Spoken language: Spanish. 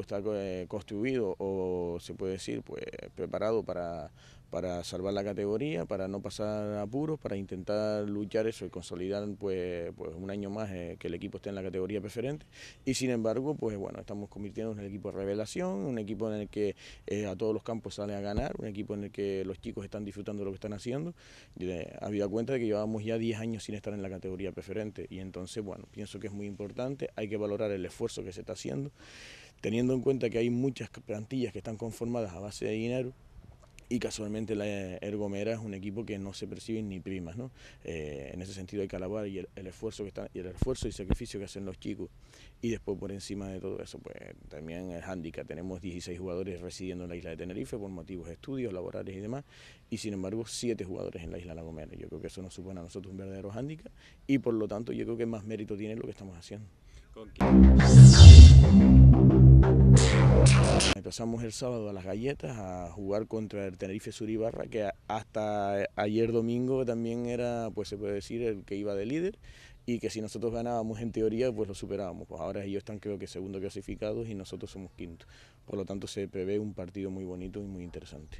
está eh, construido o se puede decir pues, preparado para, para salvar la categoría, para no pasar apuros, para intentar luchar eso y consolidar pues, pues un año más eh, que el equipo esté en la categoría preferente. Y sin embargo, pues bueno, estamos convirtiéndonos en el equipo de revelación, un equipo en el que eh, a todos los campos sale a ganar, un equipo en el que los chicos están disfrutando de lo que están haciendo. ha eh, había cuenta de que llevábamos ya 10 años sin estar en la categoría preferente y entonces, bueno, pienso que es muy importante, hay que valorar el esfuerzo que se está haciendo, teniendo en cuenta que hay muchas plantillas que están conformadas a base de dinero, y casualmente la Ergomera es un equipo que no se perciben ni primas. ¿no? Eh, en ese sentido hay que alabar y el, esfuerzo que está y el esfuerzo y sacrificio que hacen los chicos. Y después por encima de todo eso, pues también el handicap. Tenemos 16 jugadores residiendo en la isla de Tenerife por motivos de estudios, laborales y demás, y sin embargo 7 jugadores en la isla de La Gomera. Yo creo que eso nos supone a nosotros un verdadero handicap y por lo tanto yo creo que más mérito tiene lo que estamos haciendo. Pasamos el sábado a las galletas a jugar contra el Tenerife Suribarra, que hasta eh, ayer domingo también era, pues se puede decir, el que iba de líder y que si nosotros ganábamos en teoría, pues lo superábamos. Pues ahora ellos están creo que segundo clasificados y nosotros somos quinto. Por lo tanto se prevé un partido muy bonito y muy interesante.